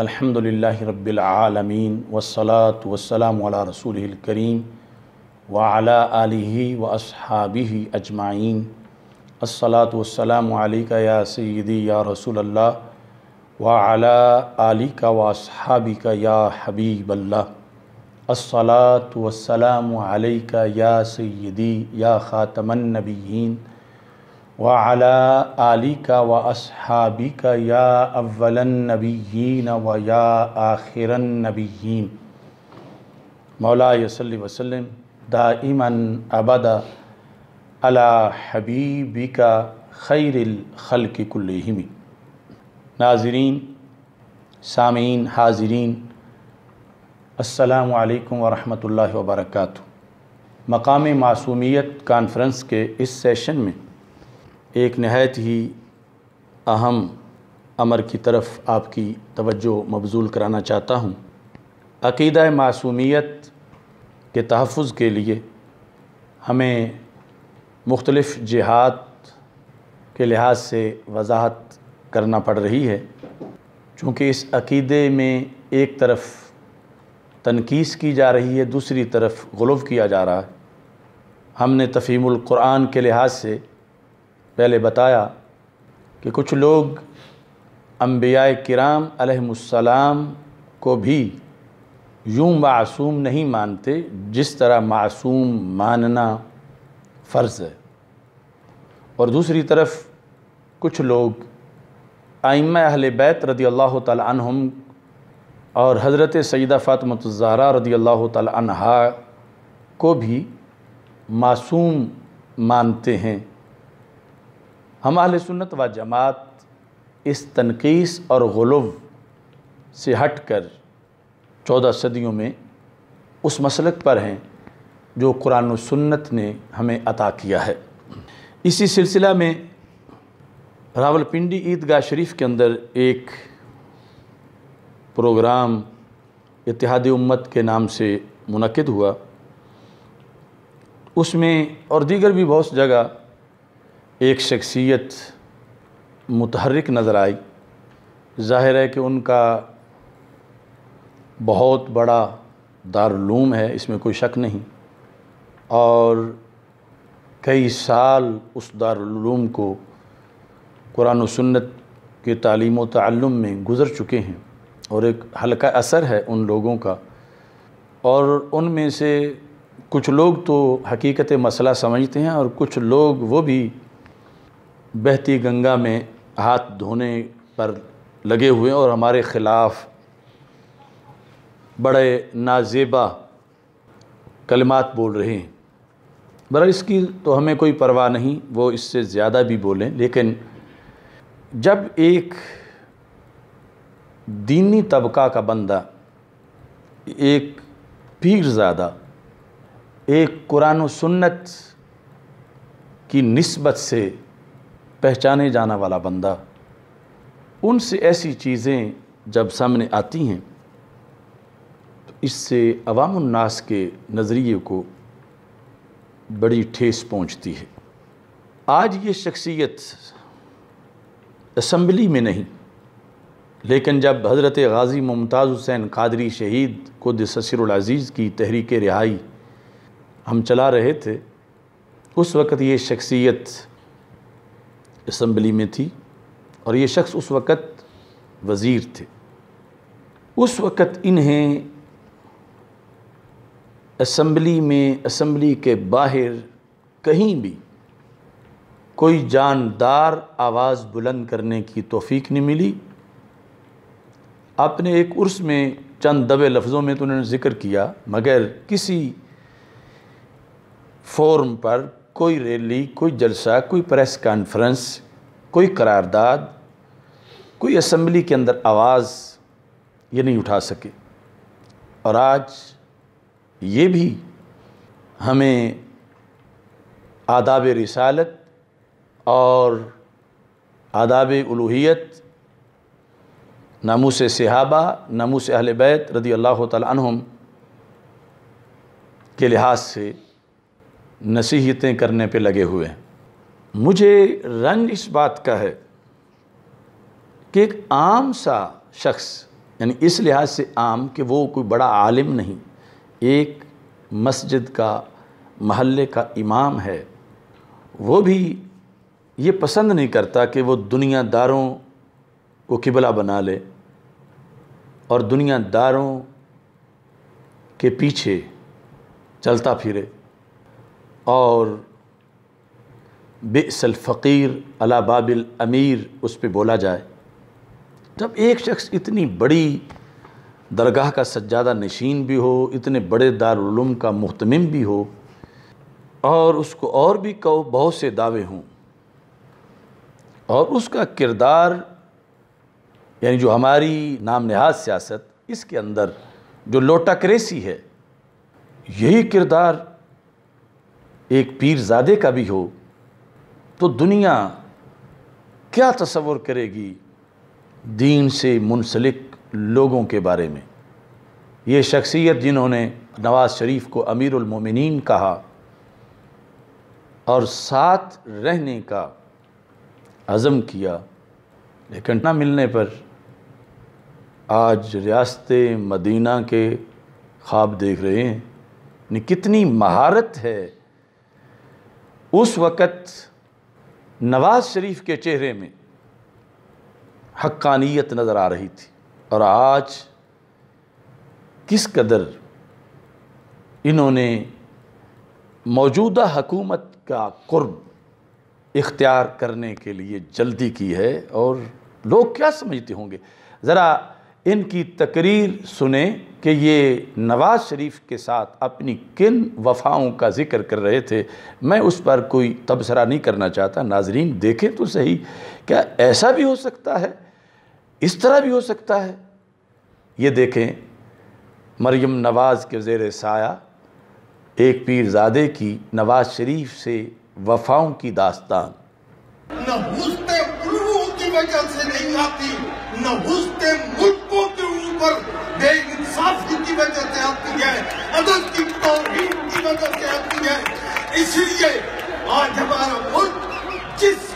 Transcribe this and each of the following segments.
अल्हम्दुलिल्लाह रब्बिल आलमीन वसलात वसलाम अला रसूल करीम वाला आलिही व असहाबी अजमाइन अस्सलात वसलाम का या सैदी या रसूल अल्लाह वाला आली का व असहाबी का या हबीब अल्लाह अस्सलात वसलाम का या सैदी या ख़ातमन नबीन वाला आली का व असहाबी का या अव्वलन नबीन व या आखिरन नबीन मौला यसली वसलम दाइमन अबदा अला हबीबी का खैरिल खल नाजरीन सामीन हाजरीन असलकम वरहमल वबरक मकामी मासूमियत कॉन्फ्रेंस के इस सेशन में एक नहायत ही अहम अमर की तरफ आपकी तवज्जो मबजूल कराना चाहता हूँ अकीदा मासूमियत के तहफ़ के लिए हमें मुख्तलफ़ जिहाद के लिहाज से वजाहत करना पड़ रही है चूँकि इस अकीदे में एक तरफ तनकीस की जा रही है दूसरी तरफ गलव किया जा रहा है हमने तफ़ीमुल क़ुरान के लिहाज से पहले बताया कि कुछ लोग अम्बिया कराम को भी यूँ मासूम नहीं मानते जिस तरह मासूम मानना फ़र्ज़ है और दूसरी तरफ कुछ लोग आइम अहल बैत रदी अल्लाह तम और हज़रत सैदा फ़ातमतज़ारा रदी अल्लाह तहा को भी मासूम मानते हैं हम अहल सुन्नत व जमात इस तनकीस और गलव से हट कर चौदह सदियों में उस मसलक पर हैं जो कुरान सुन्नत ने हमें अता किया है इसी सिलसिला में रावलपिंडी ईदगाह शरीफ के अंदर एक प्रोग्राम इतिहादी उम्मत के नाम से मुनद हुआ उसमें और दीगर भी बहुत जगह एक शख्सियत मुतहरक नज़र आई ज़ाहिर है कि उनका बहुत बड़ा दारूम है इसमें कोई शक नहीं और कई साल उस दारूम को कुरान सन्नत के तालीम व में गुज़र चुके हैं और एक हल्का असर है उन लोगों का और उनमें से कुछ लोग तो हकीकत मसला समझते हैं और कुछ लोग वो भी बहती गंगा में हाथ धोने पर लगे हुए और हमारे ख़िलाफ़ बड़े नाजेबा कलमात बोल रहे हैं बर इसकी तो हमें कोई परवाह नहीं वो इससे ज़्यादा भी बोलें लेकिन जब एक दीनी तबका का बंदा एक पीर ज़्यादा एक कुरान सुन्नत की नस्बत से पहचाने जाना वाला बंदा उनसे ऐसी चीज़ें जब सामने आती हैं तो इससे अवामनास के नज़रिए को बड़ी ठेस पहुंचती है आज ये शख्सियत असम्बली में नहीं लेकिन जब हज़रत गाज़ी मुमताज़ हुसैन कादरी शहीद को दसरज़ीज़ की तहरीक रिहाई हम चला रहे थे उस वक़्त ये शख्सियत इसम्बली में थी और ये शख्स उस वक़्त वज़ीर थे उस वक़्त इन्हें असम्बली में असम्बली के बाहर कहीं भी कोई जानदार आवाज़ बुलंद करने की तोफ़ी नहीं मिली आपने एक उर्स में चंद दबे लफ्ज़ों में तो उन्होंने ज़िक्र किया मगर किसी फॉर्म पर कोई रैली कोई जलसा कोई प्रेस कॉन्फ्रेंस कोई करारदाद कोई असम्बली के अंदर आवाज़ ये नहीं उठा सके और आज ये भी हमें आदाब रिसालत और आदाब उलूहियत नामूस सहाबा नामूस अहल बैत रदी अल्लाह तम के लिहाज से नसीहतें करने पे लगे हुए हैं मुझे रंज इस बात का है कि एक आम सा शख्स यानी इस लिहाज से आम कि वो कोई बड़ा आलिम नहीं एक मस्जिद का महल्ले का इमाम है वो भी ये पसंद नहीं करता कि वो दुनियादारों को किबला बना ले और दुनियादारों के पीछे चलता फिरे और बेसल फ़कीर अला बाबिल अमीर उस पर बोला जाए जब एक शख्स इतनी बड़ी दरगाह का सज्जादा नशीन भी हो इतने बड़े दारुलूम का मुहतम भी हो और उसको और भी कहो बहुत से दावे हों और उसका किरदार यानी जो हमारी नाम नहाज सियासत इसके अंदर जो लोटाक्रेसी है यही किरदार एक पीरजादे का भी हो तो दुनिया क्या तस्वुर करेगी दीन से मुनसलिक लोगों के बारे में ये शख्सियत जिन्होंने नवाज़ शरीफ को अमीरमिन कहा और साथ रहने का अज़म किया लेकिन ना मिलने पर आज रियासत मदीना के ख्वाब देख रहे हैं कितनी महारत है उस वक़्त नवाज शरीफ के चेहरे में हक्कानियत नज़र आ रही थी और आज किस कदर इन्होंने मौजूदा हकूमत का कुर्ब इख्तियार करने के लिए जल्दी की है और लोग क्या समझते होंगे ज़रा इनकी तकरीर सुने कि ये नवाज़ शरीफ के साथ अपनी किन वफ़ाओं का ज़िक्र कर रहे थे मैं उस पर कोई तबसरा नहीं करना चाहता नाजरीन देखें तो सही क्या ऐसा भी हो सकता है इस तरह भी हो सकता है ये देखें मरियम नवाज़ के ज़ेर साया एक पीरजादे की नवाज़ शरीफ से वफ़ाओं की दास्तान न की वजह से नहीं आती न हकों के ऊपर बेइंसाफी की वजह से आती है अदल की तोहहीन की वजह से आती है इसलिए आज हमारा मुल्क जिस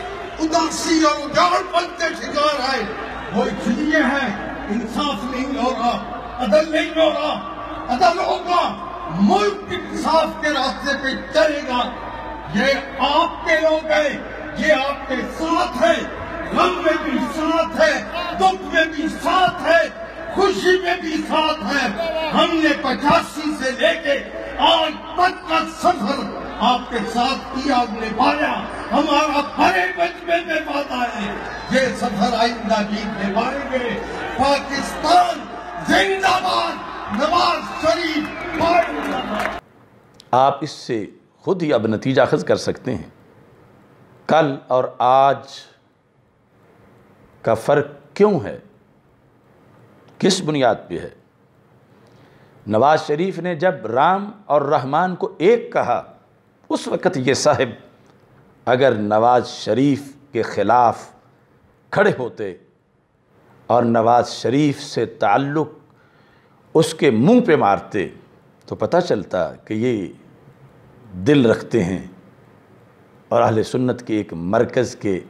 उदासी और उजाड़पन के शिकार आए वो इसलिए है इंसाफ नहीं हो रहा अदल नहीं हो रहा अदल होगा मुल्क इंसाफ के रास्ते पे चलेगा ये आपके लोग हैं ये आपके साथ हैं गम में भी साथ है दुख में भी साथ है खुशी में भी साथ है हमने पचासी से लेके आज तक का सफर आपके साथ किया पाया हमारा बड़े बचपन में पाता है ये सफर आइंदा जीत निभाएंगे पाकिस्तान जिंदाबाद नवाज शरीफ आप इससे खुद ही अब नतीजा खज कर सकते हैं कल और आज का फ़र्क क्यों है किस बुनियाद पे है नवाज शरीफ ने जब राम और रहमान को एक कहा उस वक़्त ये साहब अगर नवाज शरीफ के ख़िलाफ़ खड़े होते और नवाज शरीफ से ताल्लुक़ उसके मुंह पे मारते तो पता चलता कि ये दिल रखते हैं और अहल सुन्नत के एक मरकज़ के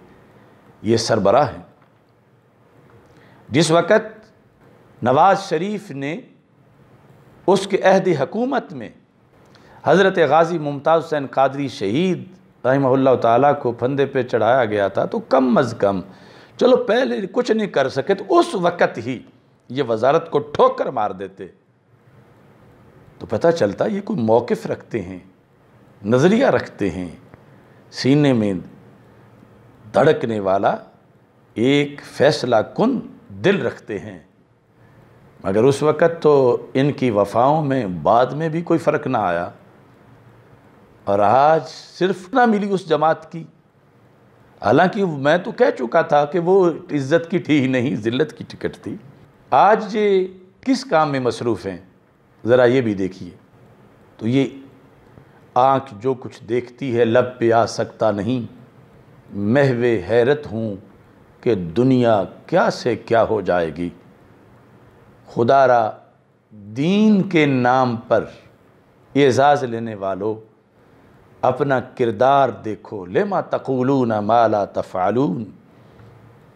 ये सरबरा हैं जिस वक़्त नवाज़ शरीफ ने उसके अहद हकूमत में हज़रत गाज़ी मुमताज़ हुसैन कादरी शहीद रहमल्ला ताली को फंदे पर चढ़ाया गया था तो कम अज़ कम चलो पहले कुछ नहीं कर सके तो उस वक़्त ही ये वजारत को ठोक कर मार देते तो पता चलता ये कोई मौक़ रखते हैं नज़रिया रखते हैं सीने में धड़कने वाला एक फ़ैसला कन दिल रखते हैं मगर उस वक़्त तो इनकी वफाओं में बाद में भी कोई फ़र्क ना आया और आज सिर्फ ना मिली उस जमात की हालांकि मैं तो कह चुका था कि वो इज़्ज़त की थी ही नहीं ज़िल्लत की टिकट थी आज ये किस काम में मसरूफ़ हैं ज़रा ये भी देखिए तो ये आँख जो कुछ देखती है लब पे आ सकता नहीं महवे हैरत हूँ कि दुनिया क्या से क्या हो जाएगी खुदारा दीन के नाम पर एजाज़ लेने वालों अपना किरदार देखो लेमा न माला तफ़ालून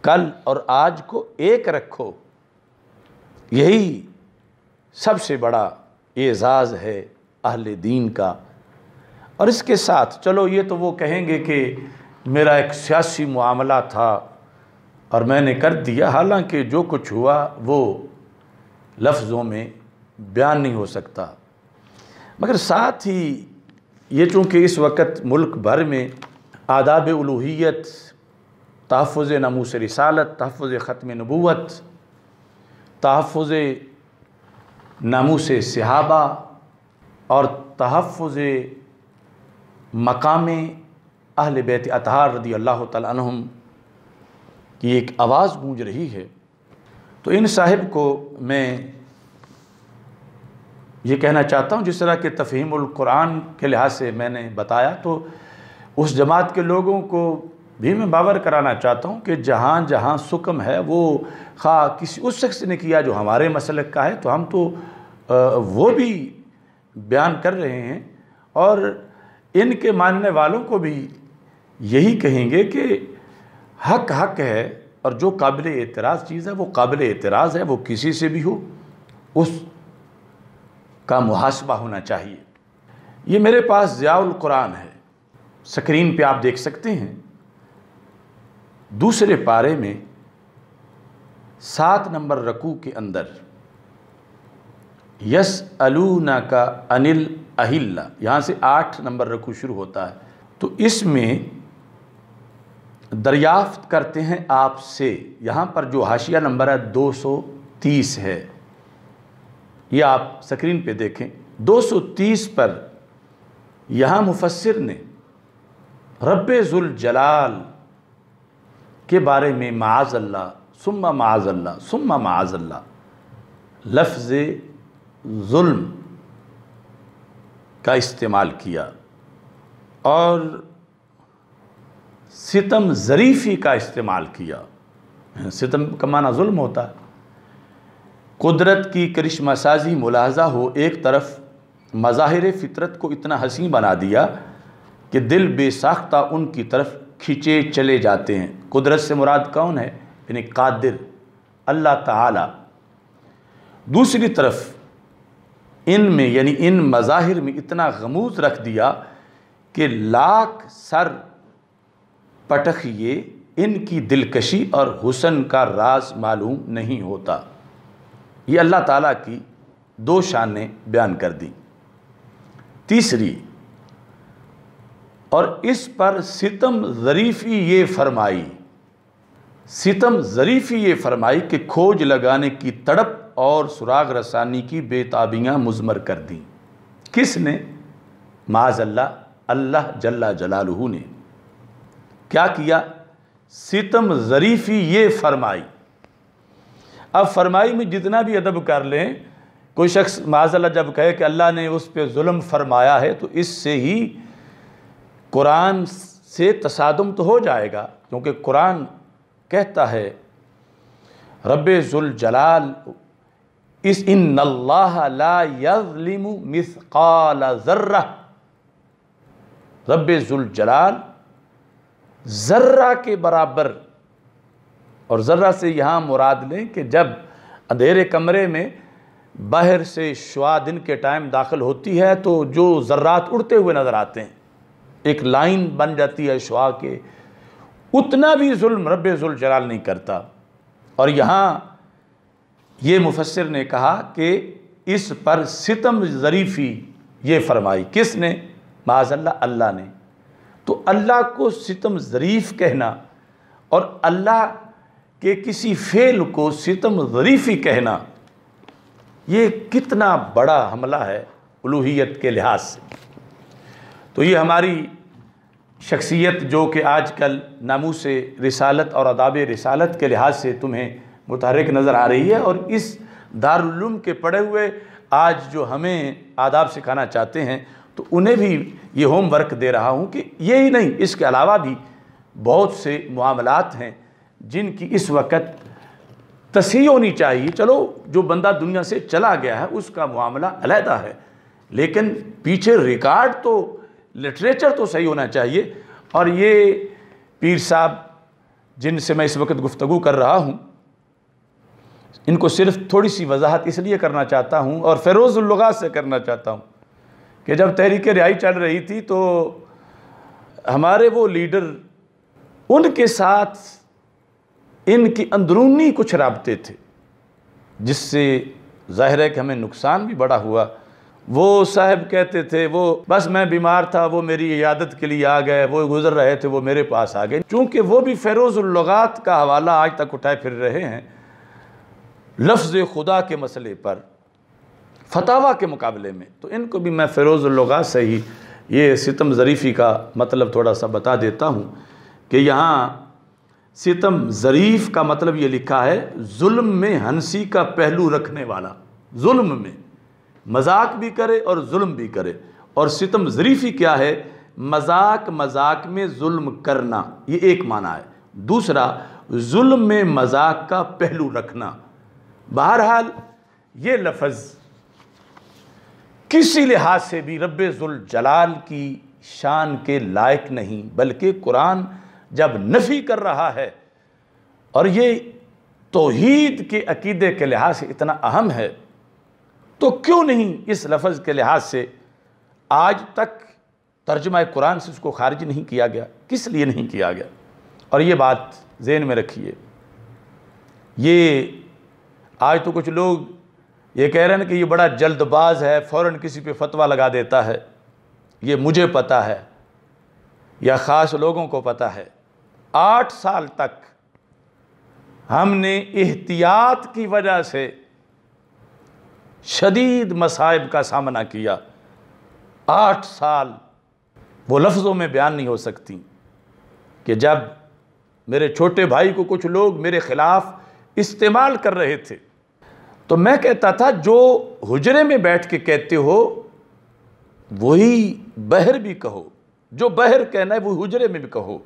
कल और आज को एक रखो यही सबसे बड़ा एजाज़ है अहल दीन का और इसके साथ चलो ये तो वो कहेंगे कि मेरा एक सियासी मामला था और मैंने कर दिया हालांकि जो कुछ हुआ वो लफ्ज़ों में बयान नहीं हो सकता मगर साथ ही ये चूँकि इस वक्त मुल्क भर में आदाब उलूहियत तहफ़ नमूस रसालत तहफ़ ख़त्म नबूत तहफ़ नमूस सहाबा और तहफ़ मकाम अहल बैत अतहार रदी अल्लाह तहम की एक आवाज़ गूंज रही है तो इन साहिब को मैं ये कहना चाहता हूँ जिस तरह के कुरान के लिहाज से मैंने बताया तो उस जमात के लोगों को भी मैं बावर कराना चाहता हूँ कि जहाँ जहाँ सुकम है वो खा किसी उस शख्स ने किया जो हमारे मसलक का है तो हम तो वो भी बयान कर रहे हैं और इनके मानने वालों को भी यही कहेंगे कि हक हक है और जो काबिल एतराज़ चीज़ है वो काबिल एतराज़ है वो किसी से भी हो उस का मुहासबा होना चाहिए ये मेरे पास ज़ियाउल कुरान है स्क्रीन पे आप देख सकते हैं दूसरे पारे में सात नंबर रकू के अंदर यस अलूना का अनिल अहिल्ला यहाँ से आठ नंबर रकू शुरू होता है तो इसमें दरियाफ्त करते हैं आपसे यहाँ पर जो हाशिया नंबर है 230 है ये आप स्क्रीन पे देखें 230 पर यहाँ मुफसर ने जलाल के बारे में माज़ल्ला सुम्मा माज़ल्ला सुम्मा माज़ल्ला लफ्ज़ जुल्म का इस्तेमाल किया और सितम ज़रीफ़ी का इस्तेमाल किया सितम का माना जुल्म होता है कुदरत की करिश्मा साजी मुलाजा हो एक तरफ मज़ाहिर फ़ितरत को इतना हसी बना दिया कि दिल बेसाख्ता उनकी तरफ खींचे चले जाते हैं कुदरत से मुराद कौन है यानी कादिर अल्लाह ताला दूसरी तरफ इन में यानी इन मज़ाहिर में इतना गमूज रख दिया कि लाख सर पटख ये इनकी दिलकशी और हुसन का राज मालूम नहीं होता ये अल्लाह ताला की दो शानें बयान कर दी तीसरी और इस पर सितम ज़रीफ़ी ये फरमाई सितम ज़रीफ़ी ये फरमाई कि खोज लगाने की तड़प और सुराग रसानी की बेताबियाँ मुजमर कर दी किसने माजल्ला अल्लाह जल्ला जलालहू ने क्या किया सितम ज़रीफ़ी ये फरमाई अब फरमाई में जितना भी अदब कर लें कोई शख्स माजल्ला जब कहे कि अल्लाह ने उस पर म फरमाया है तो इससे ही कुरान से तसादम तो हो जाएगा क्योंकि कुरान कहता है रब जलाल इस इन नल्लाम मिसकाल रब जलाल ज़र्रा के बराबर और ज़र्रा से यहाँ मुराद लें कि जब अंधेरे कमरे में बाहर से शुआ दिन के टाइम दाखिल होती है तो जो ज़र्रात उड़ते हुए नज़र आते हैं एक लाइन बन जाती है शुआ के उतना भी जुल्म रब जलाल नहीं करता और यहाँ ये मुफसर ने कहा कि इस पर सितम ज़रीफ़ी ये फरमाई किसने माजल्ला अल्लाह ने तो अल्लाह को सितम ज़रीफ़ कहना और अल्लाह के किसी फेल को सितम ज़रीफ़ी कहना ये कितना बड़ा हमला है उलूहियत के लिहाज से तो ये हमारी शख्सियत जो कि आजकल नामूस रिसालत और अदाब रिसालत के लिहाज से तुम्हें मुतहरक नज़र आ रही है और इस दारुलूम के पढ़े हुए आज जो हमें आदाब सिखाना चाहते हैं तो उन्हें भी ये होमवर्क दे रहा हूँ कि ये ही नहीं इसके अलावा भी बहुत से मामलात हैं जिनकी इस वक्त तसी होनी चाहिए चलो जो बंदा दुनिया से चला गया है उसका मामला अलहदा है लेकिन पीछे रिकॉर्ड तो लिटरेचर तो सही होना चाहिए और ये पीर साहब जिनसे मैं इस वक्त गुफ्तगु कर रहा हूँ इनको सिर्फ थोड़ी सी वजाहत इसलिए करना चाहता हूँ और फ़िरोज़ुल्लगा से करना चाहता हूँ कि जब तहरीक रिहाई चल रही थी तो हमारे वो लीडर उनके साथ इनकी अंदरूनी कुछ रबते थे जिससे जाहिर है कि हमें नुकसान भी बड़ा हुआ वो साहब कहते थे वो बस मैं बीमार था वो मेरी इयादत के लिए आ गए वो गुज़र रहे थे वो मेरे पास आ गए चूँकि वो भी फेरोज़ुल्लगात का हवाला आज तक उठाए फिर रहे हैं लफ्ज़ खुदा के मसले पर फतावा के मुकाबले में तो इनको भी मैं फ़िरोज़लगा से ही ये सितम ज़रीफ़ी का मतलब थोड़ा सा बता देता हूँ कि यहाँ सितम ज़रीफ़ का मतलब ये लिखा है जुल्म में हंसी का पहलू रखने वाला जुल्म में मजाक भी करे और जुल्म भी करे और सितम ज़रीफ़ी क्या है मजाक मजाक में जुल्म करना ये एक माना है दूसरा जुल्म में मजाक का पहलू रखना बहरहाल ये लफ्ज़ किसी लिहाज से भी रब्ज़ुल जलाल की शान के लायक नहीं बल्कि कुरान जब नफ़ी कर रहा है और ये तोहीद के अकीदे के लिहाज से इतना अहम है तो क्यों नहीं इस लफ्ज़ के लिहाज से आज तक तर्जमा कुरान से उसको खारिज नहीं किया गया किस लिए नहीं किया गया और ये बात जेन में रखिए ये आज तो कुछ लोग ये कह रहे हैं कि ये बड़ा जल्दबाज है फ़ौर किसी पे फतवा लगा देता है ये मुझे पता है या ख़ास लोगों को पता है आठ साल तक हमने एहतियात की वजह से शदीद मसाइब का सामना किया आठ साल वो लफ्ज़ों में बयान नहीं हो सकती कि जब मेरे छोटे भाई को कुछ लोग मेरे ख़िलाफ़ इस्तेमाल कर रहे थे तो मैं कहता था जो हुजरे में बैठ के कहते हो वही बहर भी कहो जो बहर कहना है वो हुजरे में भी कहो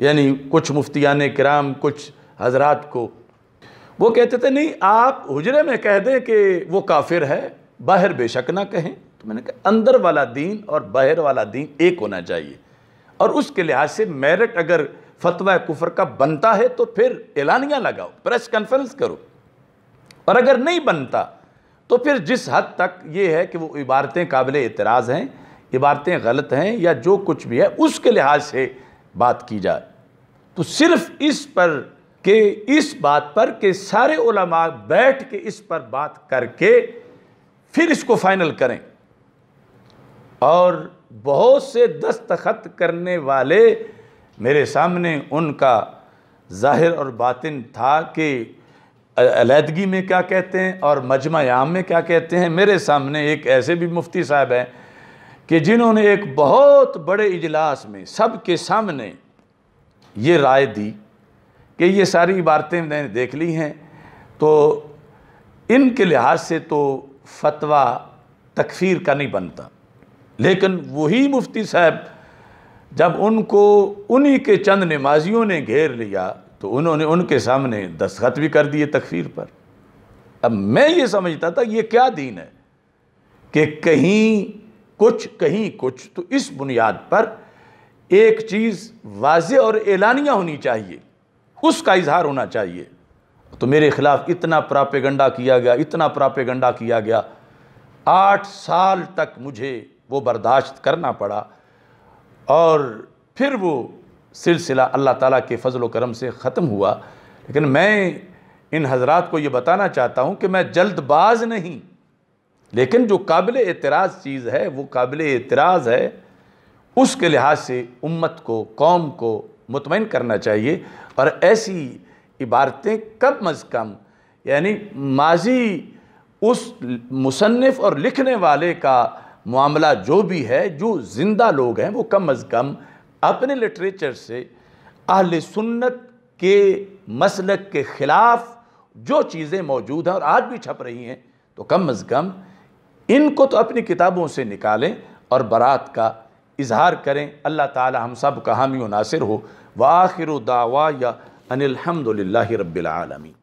यानी कुछ मुफ्तियान कराम कुछ हजरात को वो कहते थे नहीं आप हुजरे में कह दें कि वो काफिर है बाहर बेशक ना कहें तो मैंने कहा अंदर वाला दीन और बाहर वाला दीन एक होना चाहिए और उसके लिहाज से मेरिट अगर फतवा कुफर का बनता है तो फिर ऐलानियाँ लगाओ प्रेस कॉन्फ्रेंस करो और अगर नहीं बनता तो फिर जिस हद तक ये है कि वो इबारतें काबिल एतराज़ हैं इबारतें गलत हैं या जो कुछ भी है उसके लिहाज से बात की जाए तो सिर्फ इस पर कि इस बात पर कि सारे उलमा बैठ के इस पर बात करके फिर इसको फाइनल करें और बहुत से दस्तखत करने वाले मेरे सामने उनका ज़ाहिर और बातिन था कि अलीहदगी में क्या कहते हैं और मजमा आम में क्या कहते हैं मेरे सामने एक ऐसे भी मुफ्ती साहब हैं कि जिन्होंने एक बहुत बड़े इजलास में सब के सामने ये राय दी कि ये सारी इबारतें मैंने देख ली हैं तो इनके लिहाज से तो फतवा तकफीर का नहीं बनता लेकिन वही मुफ्ती साहब जब उनको उन्हीं के चंद नमाजियों ने घेर लिया तो उन्होंने उनके सामने दस्खत भी कर दिए तकफीर पर अब मैं ये समझता था ये क्या दीन है कि कहीं कुछ कहीं कुछ तो इस बुनियाद पर एक चीज़ वाज और एलानिया होनी चाहिए उसका इजहार होना चाहिए तो मेरे ख़िलाफ़ इतना प्रापेगंडा किया गया इतना प्रापेगंडा किया गया आठ साल तक मुझे वो बर्दाश्त करना पड़ा और फिर वो सिलसिला अल्लाह ताला के फ़ज़ल करम से ख़त्म हुआ लेकिन मैं इन हजरात को ये बताना चाहता हूँ कि मैं जल्दबाज नहीं लेकिन जो काबिल एतराज़ चीज़ है वो काबिल एतराज़ है उसके लिहाज से उम्मत को कौम को मुतमिन करना चाहिए और ऐसी इबारतें कम अज़ कम यानी माजी उस मुसनफ़ और लिखने वाले का मामला जो भी है जो ज़िंदा लोग हैं वो कम अज़ कम अपने लिटरेचर से अहल सुन्नत के मसलक के ख़िलाफ़ जो चीज़ें मौजूद हैं और आज भी छप रही हैं तो कम अज़ कम इनको तो अपनी किताबों से निकालें और बारात का इजहार करें अल्लाह ताला हम सब का हामी नासिर हो वाखिर दावा या अनिलहमदिल्ला रबालमी